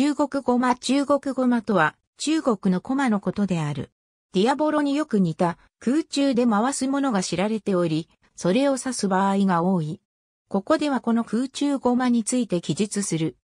中国ゴマ中国ゴマとは、中国の駒のことである。ディアボロによく似た空中で回すものが知られており、それを指す場合が多い。ここではこの空中ゴマについて記述する。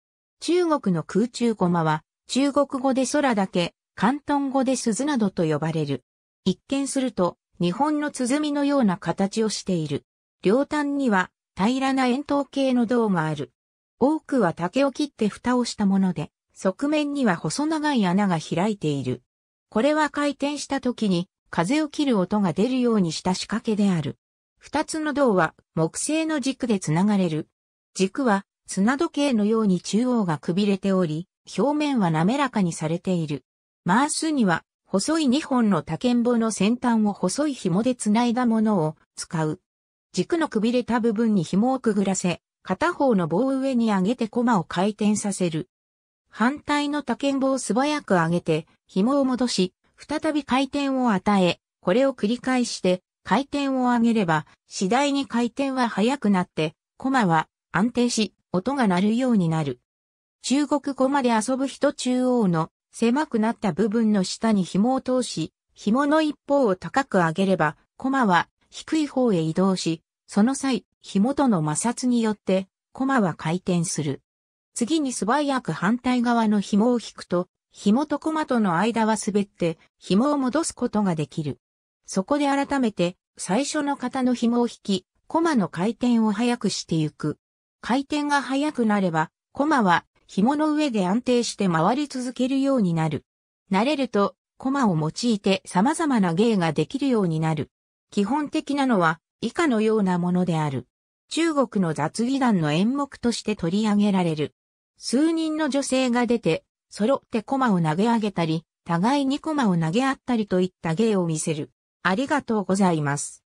中国の空中ゴマは、中国語で空だけ、広東語で鈴などと呼ばれる。一見すると、日本の鼓のような形をしている。両端には、平らな円筒形の銅がある。多くは竹を切って蓋をしたもので、側面には細長い穴が開いている。これは回転した時に風を切る音が出るようにした仕掛けである。二つの銅は木製の軸でつながれる。軸は砂時計のように中央がくびれており、表面は滑らかにされている。マースには細い2本の竹んぼの先端を細い紐で繋いだものを使う。軸のくびれた部分に紐をくぐらせ、片方の棒上に上げてコマを回転させる。反対の竹棒を素早く上げて、紐を戻し、再び回転を与え、これを繰り返して、回転を上げれば、次第に回転は速くなって、コマは安定し、音が鳴るようになる。中国駒で遊ぶ人中央の狭くなった部分の下に紐を通し、紐の一方を高く上げれば、コマは低い方へ移動し、その際、紐との摩擦によって、コマは回転する。次に素早く反対側の紐を引くと、紐とコマとの間は滑って、紐を戻すことができる。そこで改めて、最初の型の紐を引き、コマの回転を速くしてゆく。回転が速くなれば、コマは紐の上で安定して回り続けるようになる。慣れると、コマを用いて様々な芸ができるようになる。基本的なのは、以下のようなものである。中国の雑技団の演目として取り上げられる。数人の女性が出て、揃って駒を投げ上げたり、互いに駒を投げ合ったりといった芸を見せる。ありがとうございます。